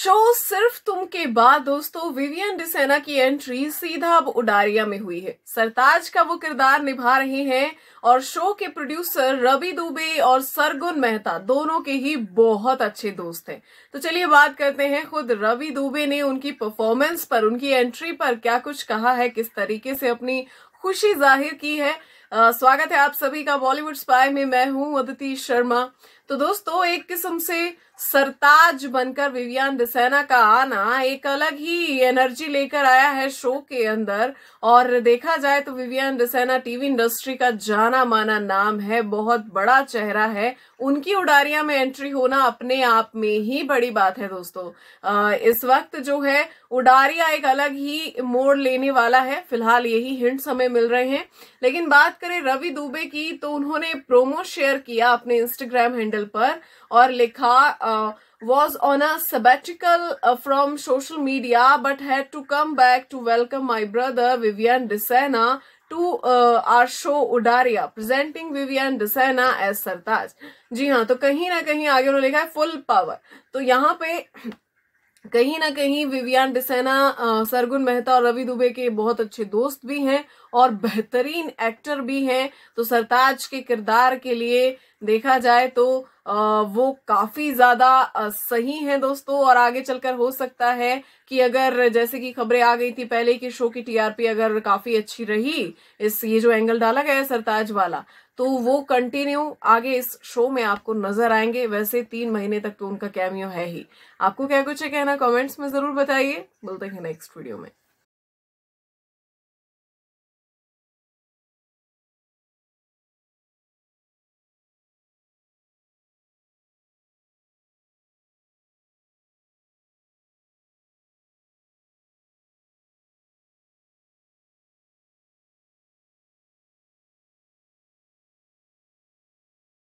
show सिर्फ तुम के बाद दोस्तों विवियन डिसेना की एंट्री सीधा अब उडारिया में हुई है सरताज का वो किरदार निभा रहे हैं और शो के प्रोड्यूसर रवि दुबे और सरगुन मेहता दोनों के ही बहुत अच्छे दोस्त हैं तो चलिए बात करते हैं खुद रवि दुबे ने उनकी परफॉर्मेंस पर उनकी एंट्री पर क्या कुछ कहा है किस तरीके से अपनी खुशी जाहिर की है आ, स्वागत है आप सभी का बॉलीवुड स्पाई में मैं हूं अदिति शर्मा तो दोस्तों एक किस्म से सरताज बनकर विवियान दिसेना का आना एक अलग ही एनर्जी लेकर आया है शो के अंदर और देखा जाए तो विवियान दिसेना टीवी इंडस्ट्री का जाना माना नाम है बहुत बड़ा चेहरा है उनकी उडारिया में एंट्री होना अपने आप में ही बड़ी बात है दोस्तों इस वक्त जो है उडारिया एक अलग ही मोड़ लेने वाला है फिलहाल यही हिंट्स हमें मिल रहे हैं लेकिन बात करें रवि दुबे की तो उन्होंने प्रोमो शेयर किया अपने इंस्टाग्राम हैंडल पर और लिखा uh, was on a sabbatical uh, from social media but had to come back to welcome my brother Vivian Desena to our show Udaariyaan presenting Vivian Dsena as Sartaj जी हाँ तो कहीं ना कहीं आगे उन्होंने लिखा है फुल पावर तो यहाँ पे कहीं ना कहीं Vivian Dsena uh, Sargun Mehta और रवि दुबे के बहुत अच्छे दोस्त भी हैं और बेहतरीन एक्टर भी हैं तो सरताज के किरदार के लिए देखा जाए तो वो काफ़ी ज़्यादा सही है दोस्तों और आगे चलकर हो सकता है कि अगर जैसे कि खबरें आ गई थी पहले कि शो की टीआरपी अगर काफ़ी अच्छी रही इस ये जो एंगल डाला गया है सरताज वाला तो वो कंटिन्यू आगे इस शो में आपको नजर आएंगे वैसे तीन महीने तक तो उनका कैमियो है ही आपको क्या कुछ है कहना कमेंट्स में ज़रूर बताइए बोलते हैं नेक्स्ट वीडियो में